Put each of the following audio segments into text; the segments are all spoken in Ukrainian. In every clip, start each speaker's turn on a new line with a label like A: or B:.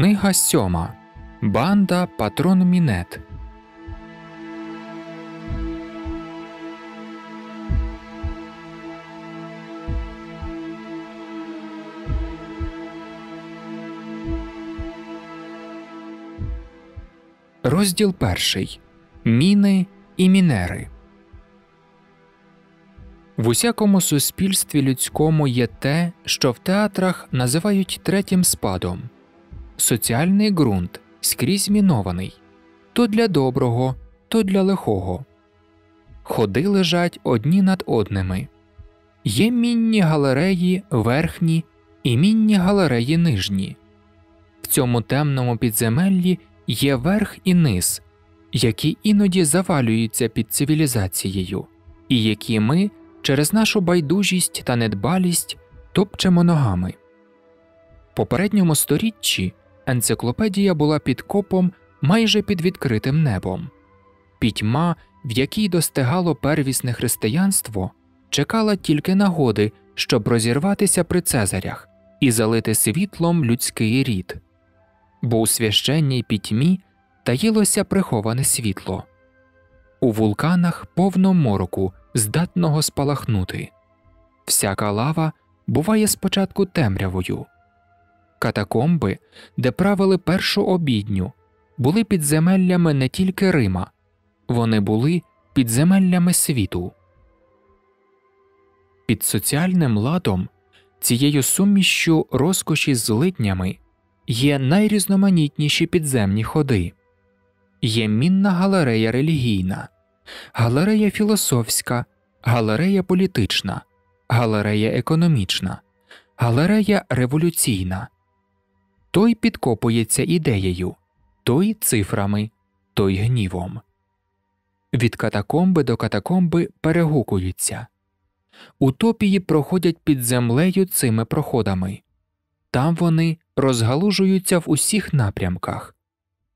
A: Книга сьома Банда Патрон Мінет. Розділ перший Міни і мінери. В усякому суспільстві людському є те, що в театрах називають третім спадом соціальний ґрунт скрізь мінований то для доброго, то для лихого. Ходи лежать одні над одними. Є мінні галереї верхні і мінні галереї нижні. В цьому темному підземеллі є верх і низ, які іноді завалюються під цивілізацією, і які ми через нашу байдужість та недбалість топчемо ногами. В попередньому сторіччі Енциклопедія була під копом майже під відкритим небом. Пітьма, в якій достигало первісне християнство, чекала тільки нагоди, щоб розірватися при Цезарях і залити світлом людський рід, бо у священній пітьмі таїлося приховане світло. У вулканах повно мороку, здатного спалахнути. Всяка лава буває спочатку темрявою. Катакомби, де правили першу обідню, були підземеллями не тільки Рима, вони були підземеллями світу. Під соціальним ладом цією сумішю розкоші з злитнями є найрізноманітніші підземні ходи, є мінна галерея релігійна, галерея філософська, галерея політична, галерея економічна, галерея революційна той підкопується ідеєю, той цифрами, той гнівом. Від катакомби до катакомби перегукуються. Утопії проходять під землею цими проходами, там вони розгалужуються в усіх напрямках,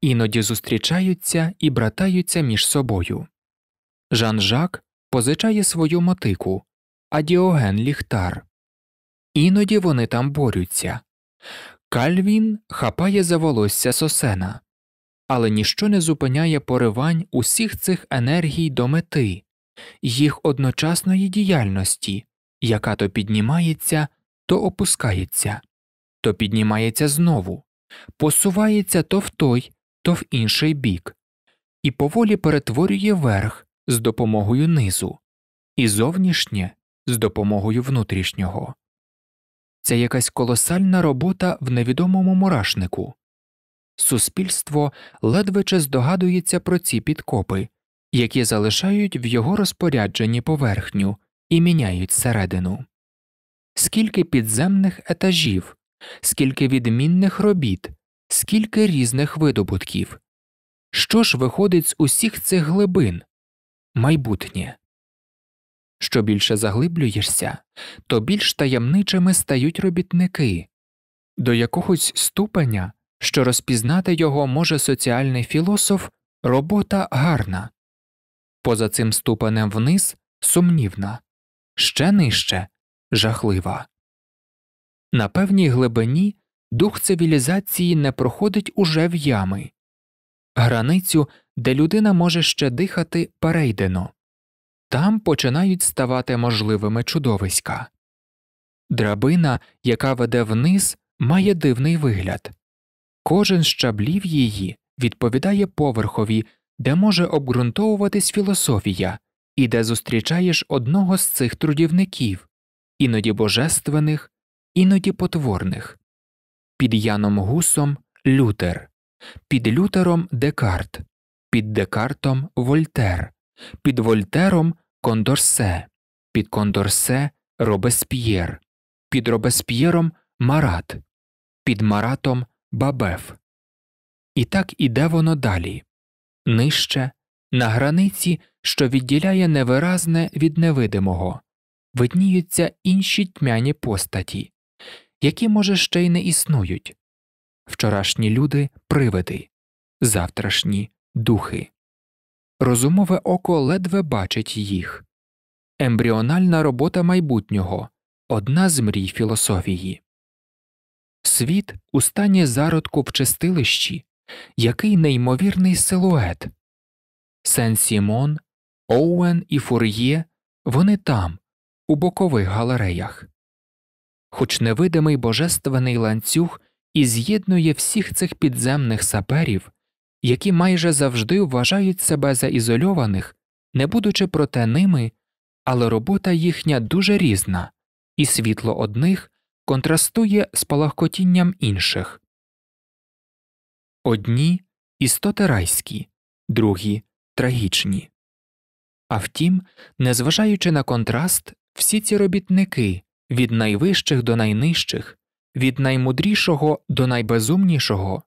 A: іноді зустрічаються і братаються між собою. Жан Жак позичає свою мотику, а Діоген ліхтар. Іноді вони там борються, Кальвін хапає за волосся сосена, але ніщо не зупиняє поривань усіх цих енергій до мети, їх одночасної діяльності, яка то піднімається, то опускається, то піднімається знову, посувається то в той, то в інший бік, і поволі перетворює верх з допомогою низу, і зовнішнє з допомогою внутрішнього. Це якась колосальна робота в невідомому мурашнику. Суспільство ледве чи здогадується про ці підкопи, які залишають в його розпорядженні поверхню і міняють середину. Скільки підземних етажів, скільки відмінних робіт, скільки різних видобутків. Що ж виходить з усіх цих глибин? Майбутнє. Що більше заглиблюєшся, то більш таємничими стають робітники, до якогось ступеня, що розпізнати його може соціальний філософ, робота гарна, поза цим ступенем вниз сумнівна, ще нижче жахлива. На певній глибині дух цивілізації не проходить уже в ями, границю, де людина може ще дихати перейдено. Там починають ставати можливими чудовиська. Драбина, яка веде вниз, має дивний вигляд кожен з щаблів її відповідає поверхові, де може обґрунтовуватись філософія і де зустрічаєш одного з цих трудівників, іноді божественних, іноді потворних, під Яном Гусом Лютер, під Лютером Декарт, під Декартом Вольтер, під Вольтером Кондорсе, під Кондорсе Робесп'єр, під Робесп'єром Марат, під Маратом Бабеф. І так іде воно далі нижче, на границі, що відділяє невиразне від невидимого, видніються інші тьмяні постаті, які, може, ще й не існують вчорашні люди привиди, завтрашні духи розумове око ледве бачить їх. Ембріональна робота майбутнього одна з мрій філософії. Світ у стані зародку в чистилищі, який неймовірний силует. Сен Сімон, Оуен і Фур'є вони там, у бокових галереях. Хоч невидимий божественний ланцюг і з'єднує всіх цих підземних саперів, які майже завжди вважають себе за ізольованих, не будучи проте ними, але робота їхня дуже різна, і світло одних контрастує з палахкотінням інших. Одні істоти райські, другі трагічні. А втім, незважаючи на контраст, всі ці робітники від найвищих до найнижчих, від наймудрішого до найбезумнішого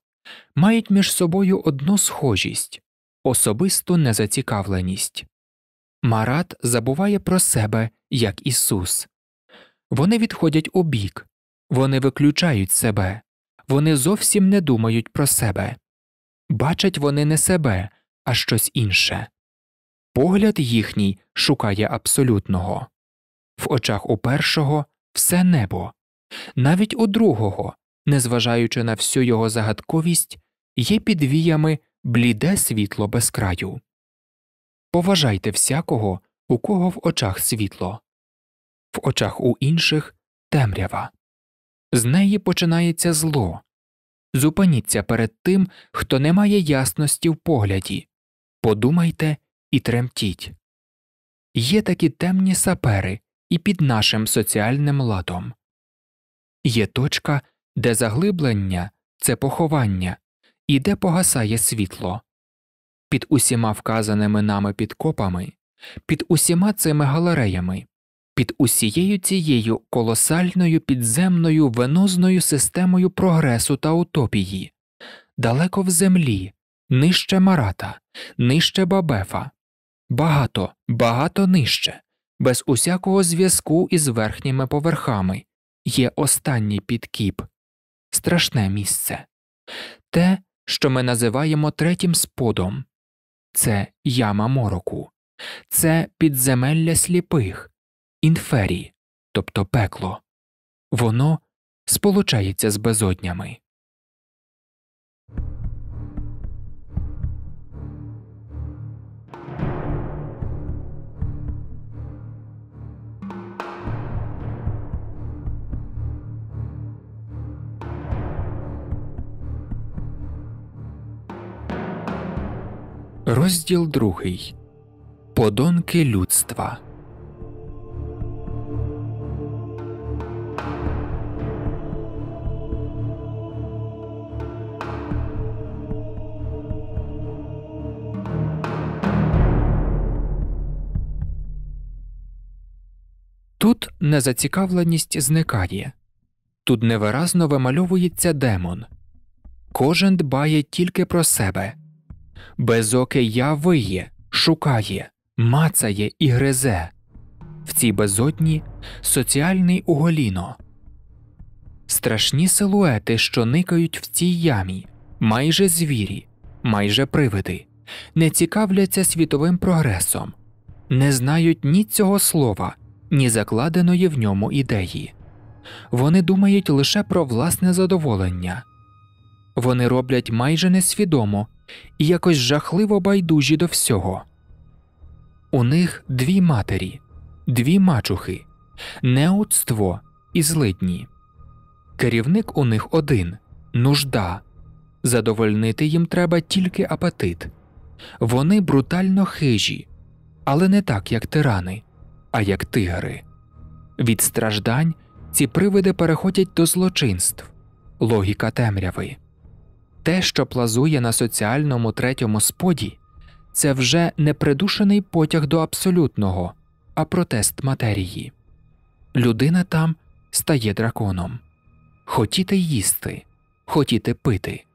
A: мають між собою одну схожість особисту незацікавленість. Марат забуває про себе як Ісус. Вони відходять у бік, вони виключають себе, вони зовсім не думають про себе. Бачать вони не себе, а щось інше. Погляд їхній шукає абсолютного. В очах у першого все небо, навіть у другого незважаючи на всю його загадковість, є під віями бліде світло без краю. Поважайте всякого, у кого в очах світло, в очах у інших темрява. З неї починається зло. Зупиніться перед тим, хто не має ясності в погляді, подумайте і тремтіть. Є такі темні сапери і під нашим соціальним ладом. Є точка, де заглиблення це поховання і де погасає світло. Під усіма вказаними нами підкопами, під усіма цими галереями, під усією цією колосальною підземною венозною системою прогресу та утопії, далеко в землі, нижче марата, нижче бабефа, багато, багато нижче, без усякого зв'язку із верхніми поверхами, є останній підкіп страшне місце, те, що ми називаємо третім сподом це яма мороку, це підземелля сліпих, інфері, тобто пекло, воно сполучається з безоднями. Розділ другий Подонки людства. Тут незацікавленість зникає, тут невиразно вимальовується демон. Кожен дбає тільки про себе безоке я виє, шукає, мацає і гризе. В цій безодні соціальний уголіно. Страшні силуети, що никають в цій ямі, майже звірі, майже привиди, не цікавляться світовим прогресом, не знають ні цього слова, ні закладеної в ньому ідеї. Вони думають лише про власне задоволення. Вони роблять майже несвідомо і якось жахливо байдужі до всього. У них дві матері, дві мачухи, неудство і злитні. Керівник у них один нужда. Задовольнити їм треба тільки апетит. Вони брутально хижі, але не так, як тирани, а як тигри. Від страждань ці привиди переходять до злочинств, логіка темряви те, що плазує на соціальному третьому споді, це вже не придушений потяг до абсолютного, а протест матерії. Людина там стає драконом. Хотіти їсти, хотіти пити.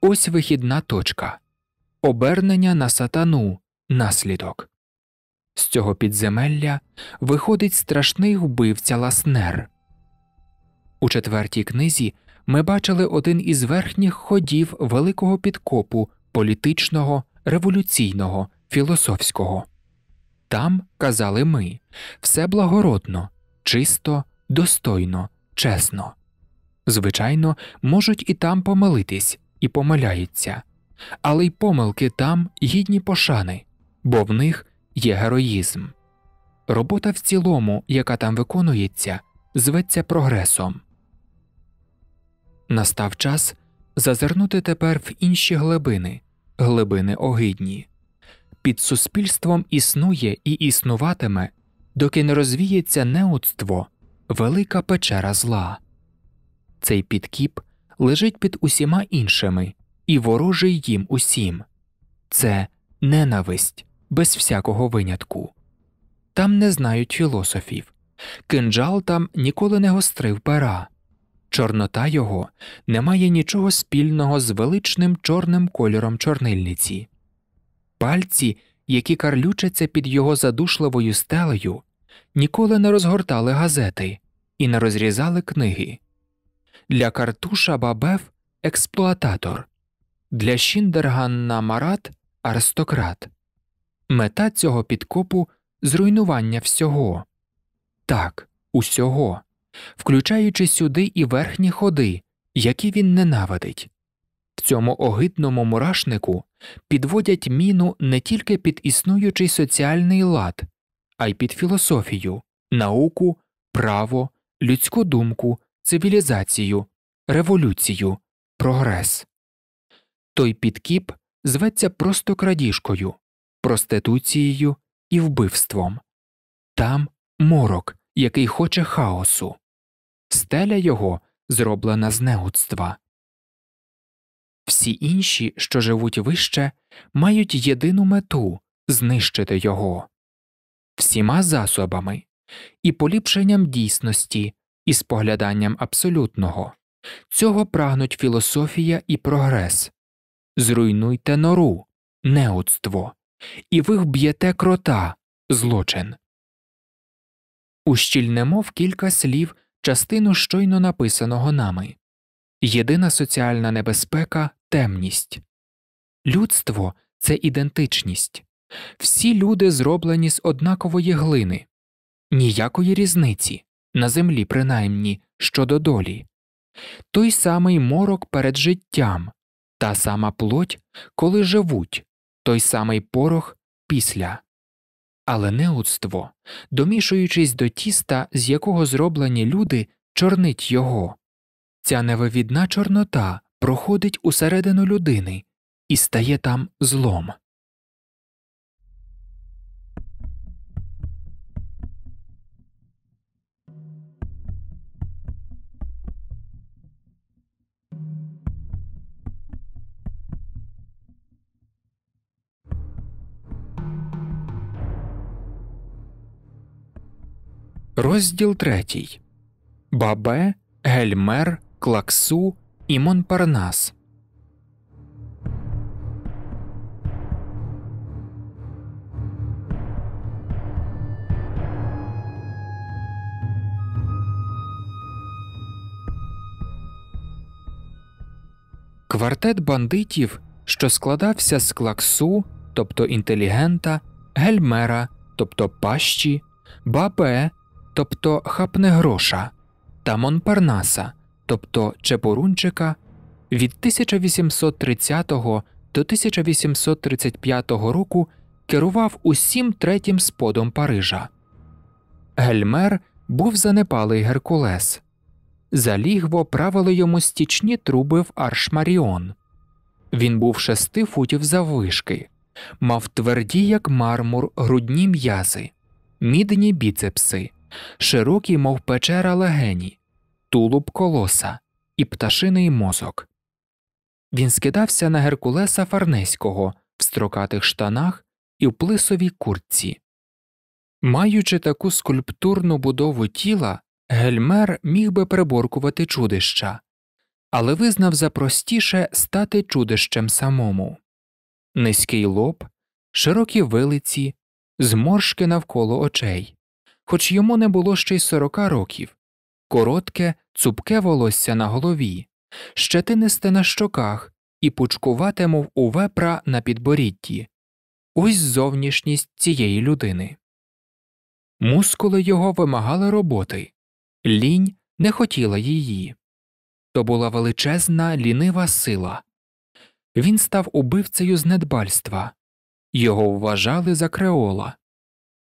A: Ось вихідна точка обернення на сатану наслідок. З цього підземелля виходить страшний вбивця Ласнер. У четвертій книзі ми бачили один із верхніх ходів великого підкопу політичного, революційного, філософського. Там казали ми все благородно, чисто, достойно, чесно. Звичайно, можуть і там помилитись, і помиляються, але й помилки там гідні пошани, бо в них є героїзм. Робота в цілому, яка там виконується, зветься прогресом. Настав час зазирнути тепер в інші глибини, глибини огидні. Під суспільством існує і існуватиме, доки не розвіється неудство, велика печера зла. Цей підкіп лежить під усіма іншими і ворожий їм усім. Це ненависть без всякого винятку. Там не знають філософів. Кинджал там ніколи не гострив пера. Чорнота його не має нічого спільного з величним чорним кольором чорнильниці. Пальці, які карлючаться під його задушливою стелею, ніколи не розгортали газети і не розрізали книги. Для картуша Бабев експлуататор, для Шіндерганна Марат аристократ. Мета цього підкопу зруйнування всього. Так, усього включаючи сюди і верхні ходи, які він ненавидить. В цьому огидному мурашнику підводять міну не тільки під існуючий соціальний лад, а й під філософію, науку, право, людську думку, цивілізацію, революцію, прогрес. Той підкіп зветься просто крадіжкою, проституцією і вбивством. Там морок, який хоче хаосу, стеля його зроблена з неудства. Всі інші, що живуть вище, мають єдину мету знищити його всіма засобами, і поліпшенням дійсності, і спогляданням абсолютного. Цього прагнуть філософія і прогрес. Зруйнуйте нору, неудство, і ви вб'єте крота, злочин ущільнемо в кілька слів частину щойно написаного нами єдина соціальна небезпека темність. Людство це ідентичність, всі люди зроблені з однакової глини, ніякої різниці, на землі, принаймні, щодо долі, той самий морок перед життям, та сама плоть, коли живуть, той самий порох після але не удство, домішуючись до тіста, з якого зроблені люди чорнить його. Ця невивідна чорнота проходить усередину людини і стає там злом. Розділ третій Бабе, Гельмер, Клаксу і Монпарнас. Квартет бандитів, що складався з клаксу, тобто інтелігента, гельмера, тобто пащі, бабе тобто хапне гроша, та Монпарнаса, тобто Чепурунчика, від 1830 до 1835 року керував усім третім сподом Парижа. Гельмер був занепалий Геркулес. Залігво правили йому стічні труби в Аршмаріон. Він був шести футів заввишки, мав тверді, як мармур, грудні м'язи, мідні біцепси, широкі, мов печера легені, тулуб колоса і пташиний мозок. Він скидався на Геркулеса Фарнеського в строкатих штанах і в плисовій куртці. Маючи таку скульптурну будову тіла, Гельмер міг би приборкувати чудища, але визнав за простіше стати чудищем самому. Низький лоб, широкі вилиці, зморшки навколо очей, хоч йому не було ще й сорока років, коротке, цупке волосся на голові, щетинисте на щоках і пучкувате, мов у вепра на підборітті. Ось зовнішність цієї людини. Мускули його вимагали роботи, лінь не хотіла її. То була величезна лінива сила. Він став убивцею з недбальства, його вважали за креола.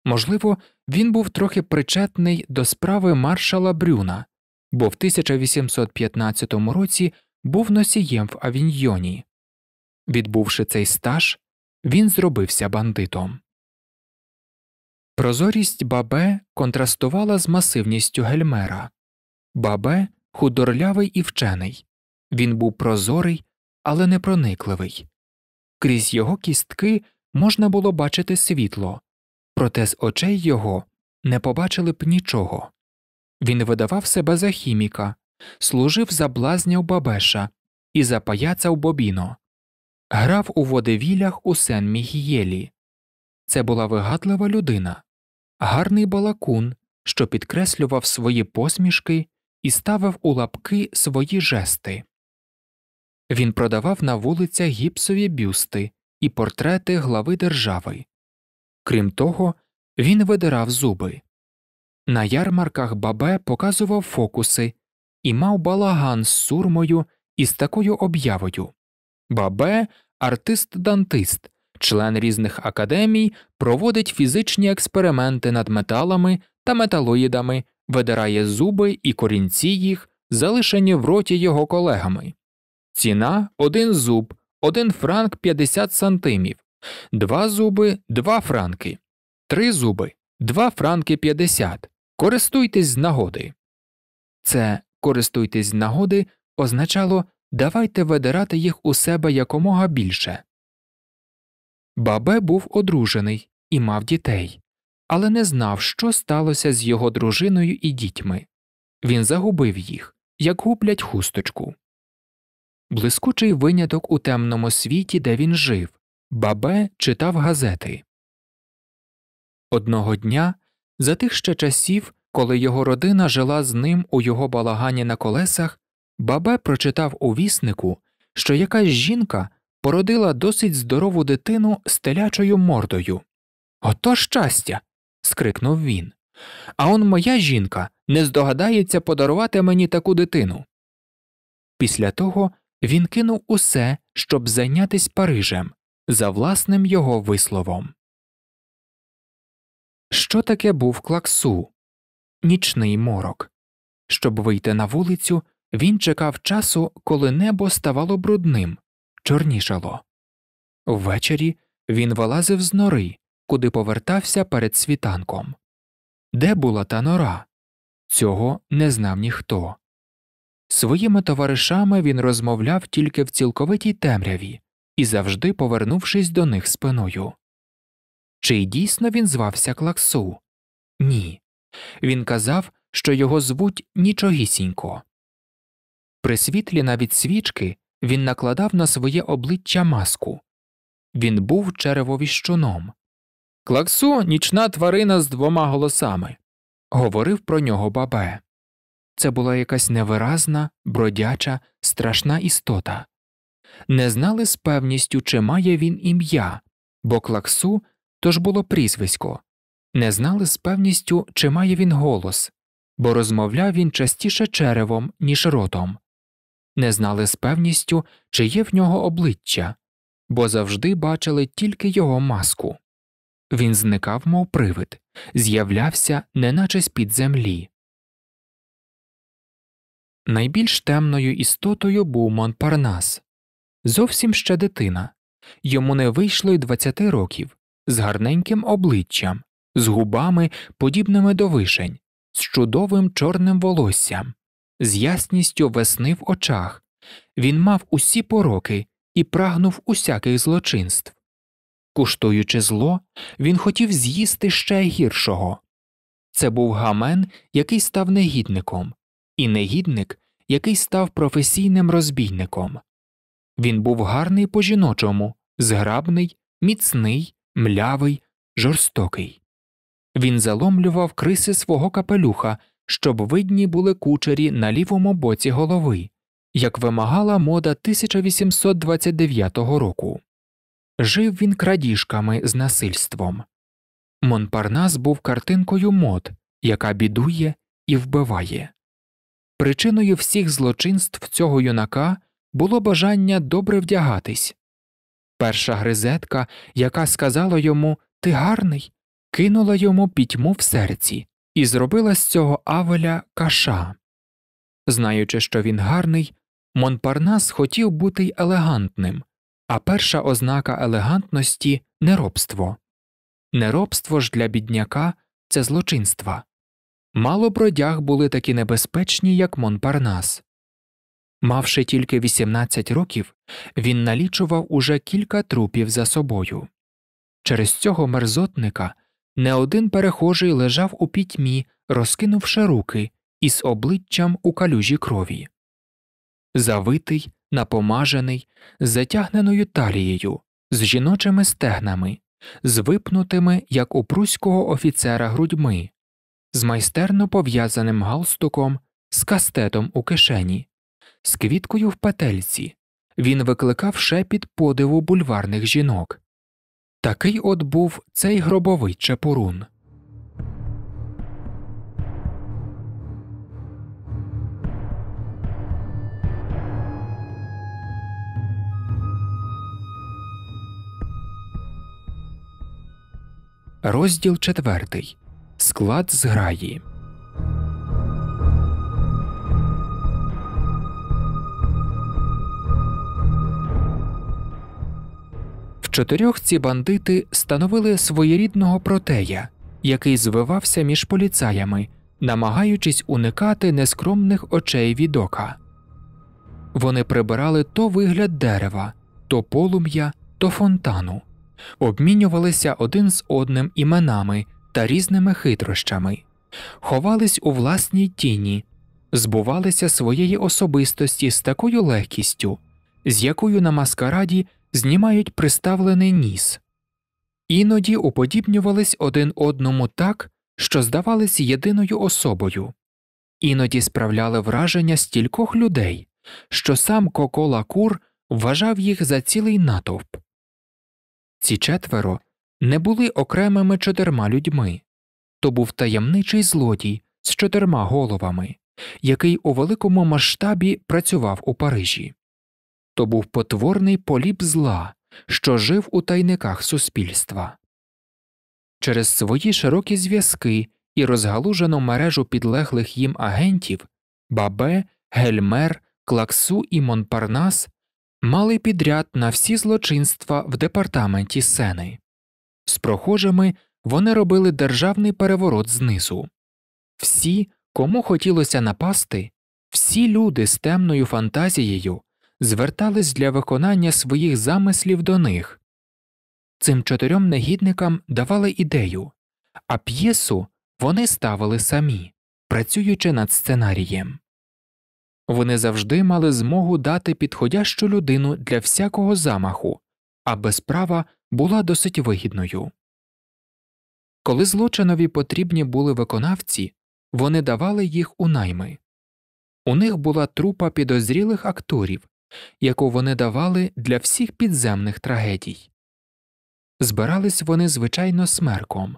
A: Можливо, він був трохи причетний до справи маршала Брюна, бо в 1815 році був носієм в авіньйоні. Відбувши цей стаж, він зробився бандитом. Прозорість бабе контрастувала з масивністю гельмера. Бабе худорлявий і вчений. Він був прозорий, але непроникливий. Крізь його кістки можна було бачити світло, проте з очей його не побачили б нічого. Він видавав себе за хіміка, служив за блазня у Бабеша і за паяца у Бобіно, грав у водевілях у сен Мігієлі. Це була вигадлива людина, гарний балакун, що підкреслював свої посмішки і ставив у лапки свої жести. Він продавав на вулицях гіпсові бюсти і портрети глави держави, Крім того, він видирав зуби. На ярмарках бабе показував фокуси і мав балаган з сурмою і з такою об'явою Бабе, артист-дантист, член різних академій, проводить фізичні експерименти над металами та металоїдами, видирає зуби і корінці їх, залишені в роті його колегами. Ціна один зуб, один франк 50 сантимів. Два зуби два франки, три зуби два франки п'ятдесят. Користуйтесь з нагоди. Це користуйтесь з нагоди означало давайте видирати їх у себе якомога більше. Бабе був одружений і мав дітей, але не знав, що сталося з його дружиною і дітьми. Він загубив їх, як гублять хусточку. Блискучий виняток у темному світі, де він жив. Бабе читав газети. Одного дня, за тих ще часів, коли його родина жила з ним у його балагані на колесах, бабе прочитав у віснику, що якась жінка породила досить здорову дитину з телячою мордою. Ото щастя. скрикнув він. А он моя жінка не здогадається подарувати мені таку дитину. Після того він кинув усе, щоб зайнятися Парижем за власним його висловом. Що таке був клаксу? Нічний морок. Щоб вийти на вулицю, він чекав часу, коли небо ставало брудним, чорнішало. Ввечері він вилазив з нори, куди повертався перед світанком. Де була та нора? Цього не знав ніхто. Своїми товаришами він розмовляв тільки в цілковитій темряві, і завжди повернувшись до них спиною. Чи дійсно він звався Клаксу? Ні. Він казав, що його звуть нічогісінько. При світлі навіть свічки він накладав на своє обличчя маску. Він був черевовіщуном. Клаксу нічна тварина з двома голосами. Говорив про нього бабе. Це була якась невиразна, бродяча, страшна істота не знали з певністю, чи має він ім'я, бо клаксу тож було прізвисько, не знали з певністю, чи має він голос, бо розмовляв він частіше черевом, ніж ротом, не знали з певністю, чи є в нього обличчя, бо завжди бачили тільки його маску. Він зникав, мов привид, з'являвся, неначе з під землі. Найбільш темною істотою був Монпарнас, зовсім ще дитина, йому не вийшло й двадцяти років, з гарненьким обличчям, з губами, подібними до вишень, з чудовим чорним волоссям, з ясністю весни в очах. Він мав усі пороки і прагнув усяких злочинств. Куштуючи зло, він хотів з'їсти ще гіршого. Це був гамен, який став негідником, і негідник, який став професійним розбійником. Він був гарний по жіночому, зграбний, міцний, млявий, жорстокий. Він заломлював криси свого капелюха, щоб видні були кучері на лівому боці голови, як вимагала мода 1829 року. Жив він крадіжками з насильством. Монпарнас був картинкою мод, яка бідує і вбиває. Причиною всіх злочинств цього юнака було бажання добре вдягатись. Перша гризетка, яка сказала йому Ти гарний, кинула йому пітьму в серці і зробила з цього Авеля каша. Знаючи, що він гарний, Монпарнас хотів бути й елегантним, а перша ознака елегантності неробство. Неробство ж для бідняка це злочинства. Мало бродяг були такі небезпечні, як Монпарнас. Мавши тільки 18 років, він налічував уже кілька трупів за собою. Через цього мерзотника не один перехожий лежав у пітьмі, розкинувши руки із обличчям у калюжі крові. Завитий, напомажений, з затягненою талією, з жіночими стегнами, з випнутими, як у пруського офіцера, грудьми, з майстерно пов'язаним галстуком, з кастетом у кишені з квіткою в петельці, він викликав шепіт подиву бульварних жінок. Такий от був цей гробовий чепурун. Розділ четвертий склад зграї. чотирьох ці бандити становили своєрідного протея, який звивався між поліцаями, намагаючись уникати нескромних очей відока. Вони прибирали то вигляд дерева, то полум'я, то фонтану, обмінювалися один з одним іменами та різними хитрощами, ховались у власній тіні, збувалися своєї особистості з такою легкістю, з якою на маскараді знімають приставлений ніс, іноді уподібнювались один одному так, що здавались єдиною особою, іноді справляли враження стількох людей, що сам Кокола Кур вважав їх за цілий натовп. Ці четверо не були окремими чотирма людьми то був таємничий злодій з чотирма головами, який у великому масштабі працював у Парижі то був потворний поліп зла, що жив у тайниках суспільства. Через свої широкі зв'язки і розгалужену мережу підлеглих їм агентів Бабе, Гельмер, Клаксу і Монпарнас мали підряд на всі злочинства в департаменті Сени. З прохожими вони робили державний переворот знизу. Всі, кому хотілося напасти, всі люди з темною фантазією звертались для виконання своїх замислів до них. Цим чотирьом негідникам давали ідею, а п'єсу вони ставили самі, працюючи над сценарієм. Вони завжди мали змогу дати підходящу людину для всякого замаху, аби справа була досить вигідною. Коли злочинові потрібні були виконавці, вони давали їх у найми. У них була трупа підозрілих акторів, яку вони давали для всіх підземних трагедій. Збирались вони, звичайно, смерком,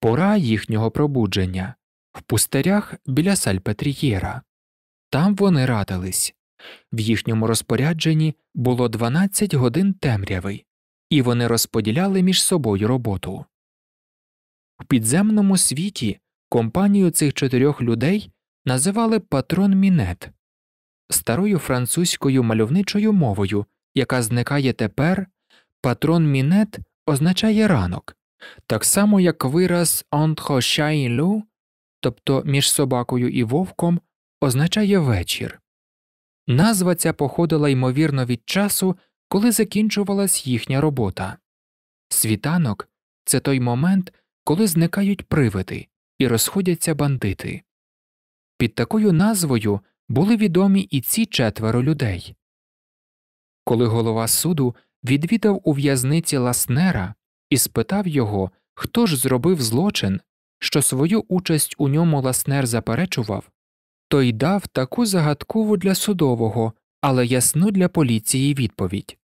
A: пора їхнього пробудження в пустирях біля Сальпетрієра. Там вони радились. В їхньому розпорядженні було 12 годин темряви, і вони розподіляли між собою роботу. В підземному світі компанію цих чотирьох людей називали патрон Мінет старою французькою мальовничою мовою, яка зникає тепер, патрон мінет означає ранок, так само як вираз «entre chien et тобто між собакою і вовком, означає вечір. Назва ця походила ймовірно від часу, коли закінчувалась їхня робота. Світанок це той момент, коли зникають привиди і розходяться бандити. Під такою назвою були відомі і ці четверо людей. Коли голова суду відвідав у в'язниці Ласнера і спитав його, хто ж зробив злочин, що свою участь у ньому Ласнер заперечував, той дав таку загадкову для судового, але ясну для поліції відповідь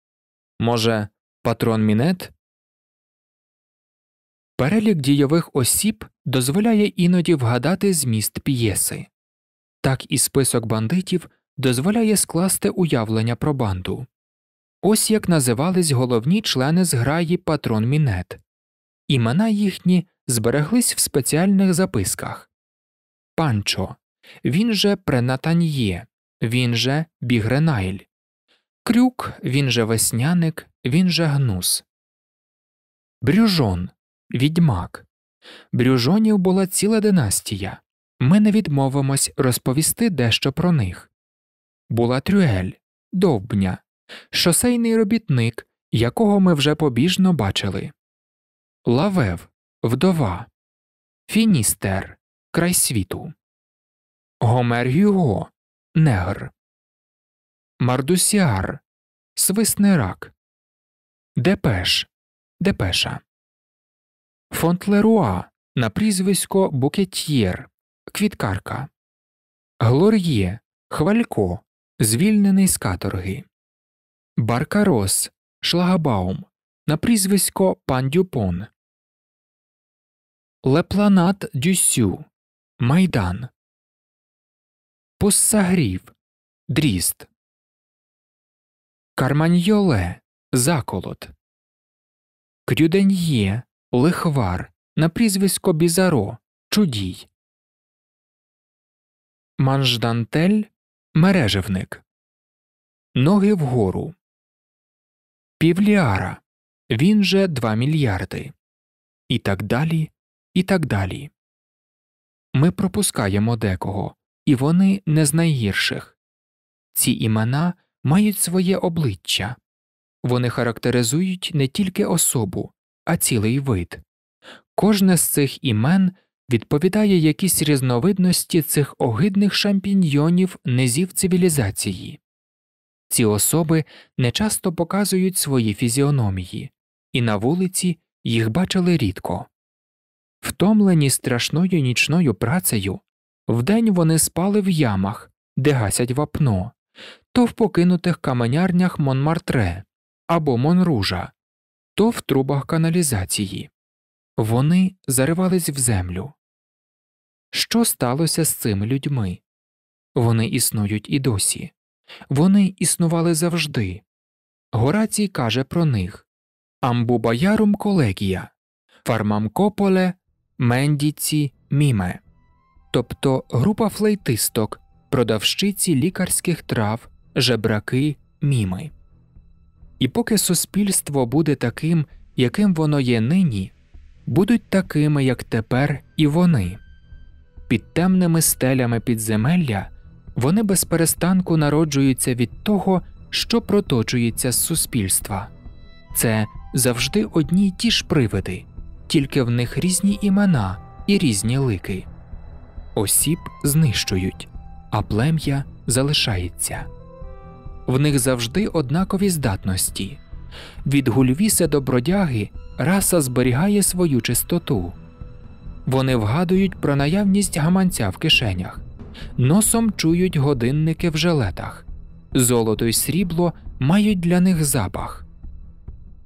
A: може, патрон мінет? Перелік дійових осіб дозволяє іноді вгадати зміст п'єси так і список бандитів дозволяє скласти уявлення про банду. Ось як називались головні члени зграї патрон Мінет, імена їхні збереглись в спеціальних записках Панчо, він же Пренатаньє, він же Бігренайль, Крюк, він же Весняник, він же Гнус, Брюжон, Відьмак. Брюжонів була ціла династія ми не відмовимось розповісти дещо про них. Була Трюель, довбня, шосейний робітник, якого ми вже побіжно бачили, Лавев, вдова, Фіністер, край світу, Гомер Юго, негр, Мардусіар, Свиснерак, Депеш, Депеша, Фонтлеруа на прізвисько Букетєр квіткарка. Глор'є Хвалько, звільнений з каторги, Баркарос Шлагабаум на прізвисько пан Дюпон, Лепланат Дюсю Майдан, Поссагрів Дріст, Карманьйоле Заколот, Крюденьє Лихвар на прізвисько Бізаро Чудій. Манждантель мережевник, ноги вгору, півліара. Він же 2 мільярди. І так далі. І так далі. Ми пропускаємо декого, і вони не з найгірших. Ці імена мають своє обличчя вони характеризують не тільки особу, а цілий вид. Кожне з цих імен відповідає якісь різновидності цих огидних шампіньйонів низів цивілізації. Ці особи нечасто показують свої фізіономії, і на вулиці їх бачили рідко. Втомлені страшною нічною працею, вдень вони спали в ямах, де гасять вапно, то в покинутих каменярнях Монмартре або Монружа, то в трубах каналізації. Вони заривались в землю, що сталося з цими людьми? Вони існують і досі, вони існували завжди. Горацій каже про них Амбубаярум колегія, фармамкополе, мендіці міме, тобто група флейтисток, продавщиці лікарських трав, жебраки міми. І поки суспільство буде таким, яким воно є нині, будуть такими, як тепер і вони під темними стелями підземелля, вони безперестанку народжуються від того, що проточується з суспільства. Це завжди одні й ті ж привиди, тільки в них різні імена і різні лики. Осіб знищують, а плем'я залишається. В них завжди однакові здатності. Від гульвіса до бродяги раса зберігає свою чистоту. Вони вгадують про наявність гаманця в кишенях, носом чують годинники в жилетах, золото й срібло мають для них запах.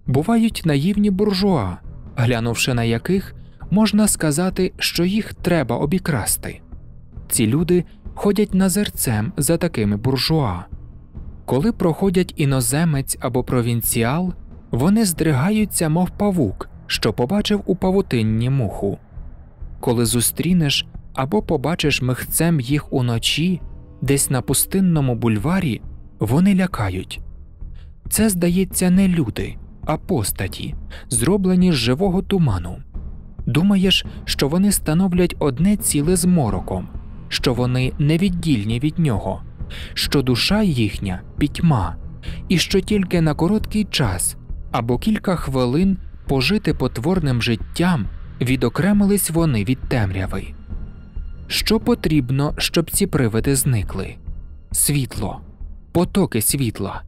A: Бувають наївні буржуа, глянувши на яких, можна сказати, що їх треба обікрасти. Ці люди ходять назерцем за такими буржуа. Коли проходять іноземець або провінціал, вони здригаються, мов павук, що побачив у павутинні муху коли зустрінеш або побачиш михцем їх уночі, десь на пустинному бульварі, вони лякають. Це, здається, не люди, а постаті, зроблені з живого туману. Думаєш, що вони становлять одне ціле з мороком, що вони невіддільні від нього, що душа їхня пітьма, і що тільки на короткий час або кілька хвилин пожити потворним життям відокремились вони від темряви. Що потрібно, щоб ці привиди зникли? Світло, потоки світла.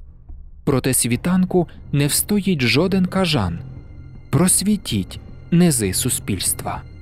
A: Проти світанку не встоїть жоден кажан. Просвітіть низи суспільства.